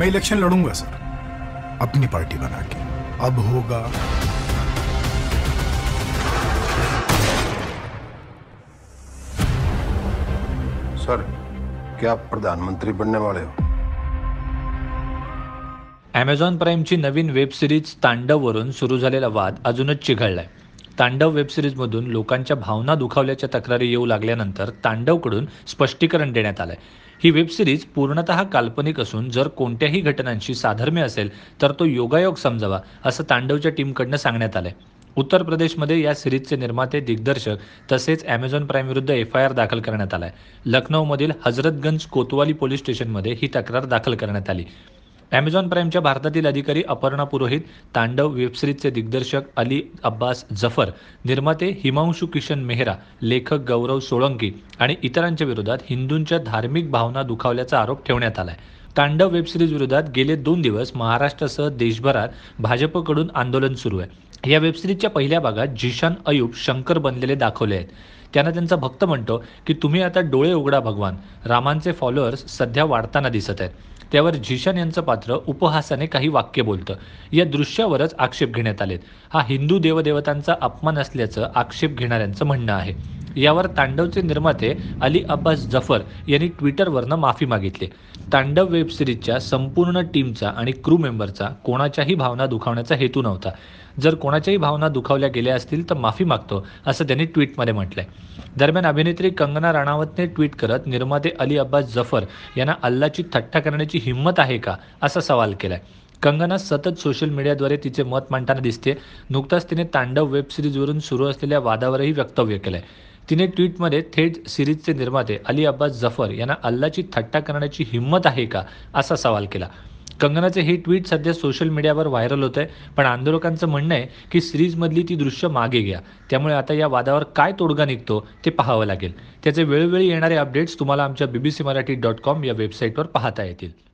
मैं इलेक्शन लड़ूंगा सर अपनी पार्टी बना के अब होगा सर क्या प्रधानमंत्री बनने वाले हो अमेझॉन प्राईमची नवीन वेब सिरीज तांडववरून सुरू झालेला वाद अजूनच चिघळलाय तांडव वेब मधून लोकांच्या भावना दुखावल्याच्या तक्रारी येऊ लागल्यानंतर तांडवकडून स्पष्टीकरण देण्यात आलंय ही वेब सिरीज पूर्णत काल्पनिक असून जर कोणत्याही घटनांशी साधर्म्य असेल तर तो योगायोग समजावा असं तांडवच्या टीमकडनं सांगण्यात आलंय उत्तर प्रदेशमध्ये या सिरीजचे निर्माते दिग्दर्शक तसेच ॲमेझॉन प्राईम विरुद्ध एफ आय आर दाखल करण्यात आलाय लखनौमधील हजरतगंज कोतवाली पोलीस स्टेशनमध्ये ही तक्रार दाखल करण्यात आली ॲमेझॉन प्राईमच्या भारतातील अधिकारी अपर्णा पुरोहित तांडव वेबसिरीजचे दिग्दर्शक अली अब्बास जफर निर्माते हिमांशू किशन मेहरा लेखक गौरव सोळंकी आणि इतरांच्या विरोधात हिंदूंच्या धार्मिक भावना दुखावल्याचा आरोप ठेवण्यात आलाय तांडव वेबसिरीज विरोधात गेले दोन दिवस महाराष्ट्रासह देशभरात भाजपकडून आंदोलन सुरू आहे या वेबसिरीजच्या पहिल्या भागात जिशान अयूब शंकर बनलेले दाखवले आहेत त्यांना त्यांचा भक्त म्हणतो की तुम्ही आता डोळे उघडा भगवान रामांचे फॉलोअर्स सध्या वाढताना दिसत आहेत त्यावर झिशान यांचं पात्र उपहासाने काही वाक्य बोलतं या दृश्यावरच आक्षेप घेण्यात आलेत हा हिंदू देवदेवतांचा अपमान असल्याचं आक्षेप घेणाऱ्यांचं म्हणणं आहे यावर तांडवचे निर्माते अली अब्बास जफर यांनी ट्विटरवरनं माफी मागितली तांडव वेब सिरीजच्या संपूर्ण टीमचा आणि क्रू मेंबरचा कोणाच्याही भावना दुखावण्याचा हेतू नव्हता जर कोणाच्याही भावना दुखावल्या गेल्या असतील तर माफी मागतो असं त्यांनी ट्विटमध्ये म्हटलंय दरम्यान अभिनेत्री कंगना राणावतने ट्विट करत निर्माते अली अब्बास जफर यांना अल्लाची थट्टा करण्याची हिंमत आहे का असा सवाल केलाय कंगना सतत सोशल मीडियाद्वारे तिचे मत मांडताना दिसते नुकताच तिने तांडव वेब सिरीजवरून सुरू असलेल्या वादावरही वक्तव्य केलंय तिने ट्विटमध्ये थेट सिरीजचे निर्माते अली अब्बास जफर यांना अल्लाची थट्टा करण्याची हिंमत आहे का असा सवाल केला कंगनाचे हे ट्विट सध्या सोशल मीडियावर व्हायरल होत आहे पण आंदोलकांचं म्हणणं आहे की सिरीजमधली ती दृश्य मागे घ्या त्यामुळे आता या वादावर काय तोडगा निघतो ते पाहावं लागेल त्याचे वेळोवेळी येणारे अपडेट्स तुम्हाला आमच्या बीबीसी मराठी डॉट कॉम या वेबसाईटवर पाहता येतील